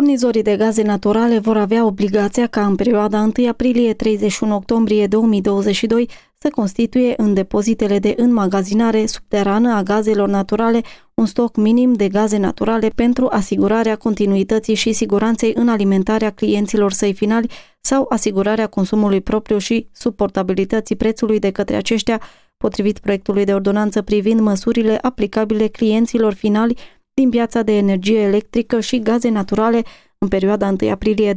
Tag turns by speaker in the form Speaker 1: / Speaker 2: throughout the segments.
Speaker 1: furnizorii de gaze naturale vor avea obligația ca în perioada 1 aprilie-31 octombrie 2022 să constituie în depozitele de înmagazinare subterană a gazelor naturale un stoc minim de gaze naturale pentru asigurarea continuității și siguranței în alimentarea clienților săi finali sau asigurarea consumului propriu și suportabilității prețului de către aceștia, potrivit proiectului de ordonanță privind măsurile aplicabile clienților finali din piața de energie electrică și gaze naturale în perioada 1 aprilie 2022-31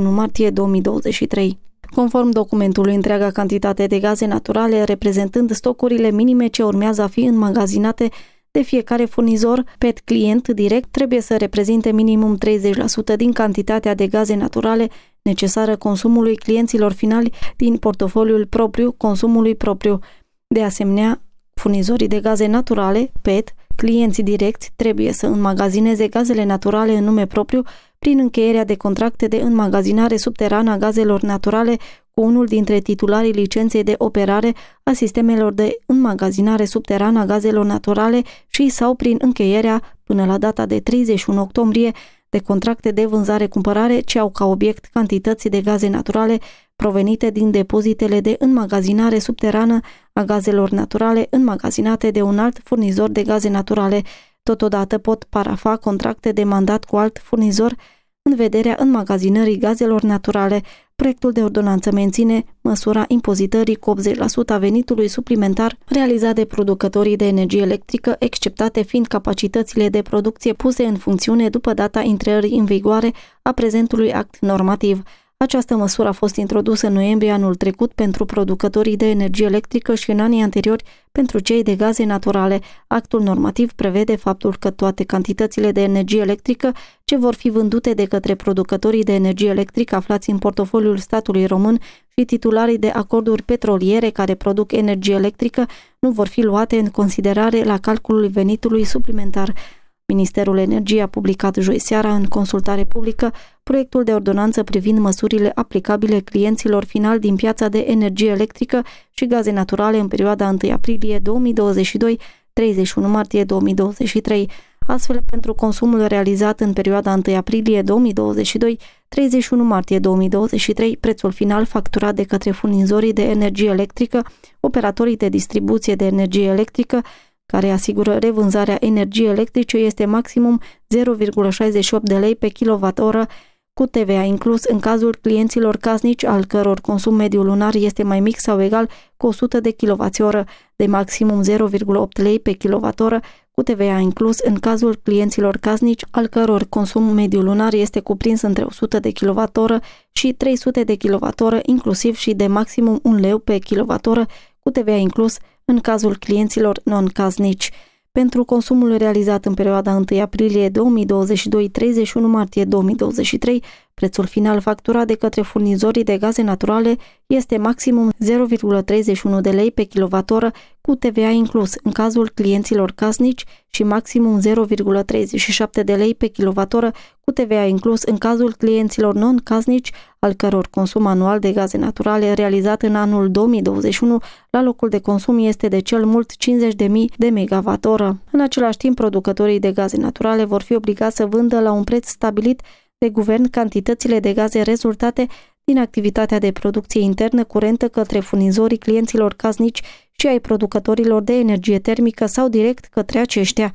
Speaker 1: martie 2023. Conform documentului, întreaga cantitate de gaze naturale, reprezentând stocurile minime ce urmează a fi înmagazinate de fiecare furnizor pet client direct, trebuie să reprezinte minimum 30% din cantitatea de gaze naturale necesară consumului clienților finali din portofoliul propriu consumului propriu. De asemenea, furnizorii de gaze naturale, PET, Clienții direcți trebuie să înmagazineze gazele naturale în nume propriu prin încheierea de contracte de înmagazinare subterană a gazelor naturale cu unul dintre titularii licenței de operare a sistemelor de înmagazinare subterană a gazelor naturale și sau prin încheierea, până la data de 31 octombrie, de contracte de vânzare-cumpărare ce au ca obiect cantități de gaze naturale provenite din depozitele de înmagazinare subterană a gazelor naturale înmagazinate de un alt furnizor de gaze naturale. Totodată pot parafa contracte de mandat cu alt furnizor în vederea înmagazinării gazelor naturale Proiectul de ordonanță menține măsura impozitării cu 80% a venitului suplimentar realizat de producătorii de energie electrică, exceptate fiind capacitățile de producție puse în funcțiune după data intrării în vigoare a prezentului act normativ. Această măsură a fost introdusă în noiembrie anul trecut pentru producătorii de energie electrică și în anii anteriori pentru cei de gaze naturale. Actul normativ prevede faptul că toate cantitățile de energie electrică ce vor fi vândute de către producătorii de energie electrică aflați în portofoliul statului român și titularii de acorduri petroliere care produc energie electrică nu vor fi luate în considerare la calculul venitului suplimentar. Ministerul Energiei a publicat joi seara, în consultare publică, proiectul de ordonanță privind măsurile aplicabile clienților final din piața de energie electrică și gaze naturale în perioada 1 aprilie 2022 31 martie 2023. Astfel, pentru consumul realizat în perioada 1 aprilie 2022 31 martie 2023, prețul final facturat de către furnizorii de energie electrică, operatorii de distribuție de energie electrică care asigură revânzarea energiei electrice, este maximum 0,68 de lei pe kWh cu TVA inclus în cazul clienților casnici al căror consum mediu lunar este mai mic sau egal cu 100 de kWh, de maximum 0,8 lei pe kWh cu TVA inclus în cazul clienților casnici al căror consum mediu lunar este cuprins între 100 de kWh și 300 de kWh inclusiv și de maximum 1 leu pe kWh cu TVA inclus în cazul clienților non-caznici. Pentru consumul realizat în perioada 1 aprilie 2022-31 martie 2023, Prețul final facturat de către furnizorii de gaze naturale este maximum 0,31 de lei pe kWh cu TVA inclus în cazul clienților casnici și maximum 0,37 de lei pe kWh cu TVA inclus în cazul clienților non-casnici al căror consum anual de gaze naturale realizat în anul 2021 la locul de consum este de cel mult 50.000 de MWh. În același timp, producătorii de gaze naturale vor fi obligați să vândă la un preț stabilit de guvern cantitățile de gaze rezultate din activitatea de producție internă curentă către furnizorii clienților casnici și ai producătorilor de energie termică sau direct către aceștia.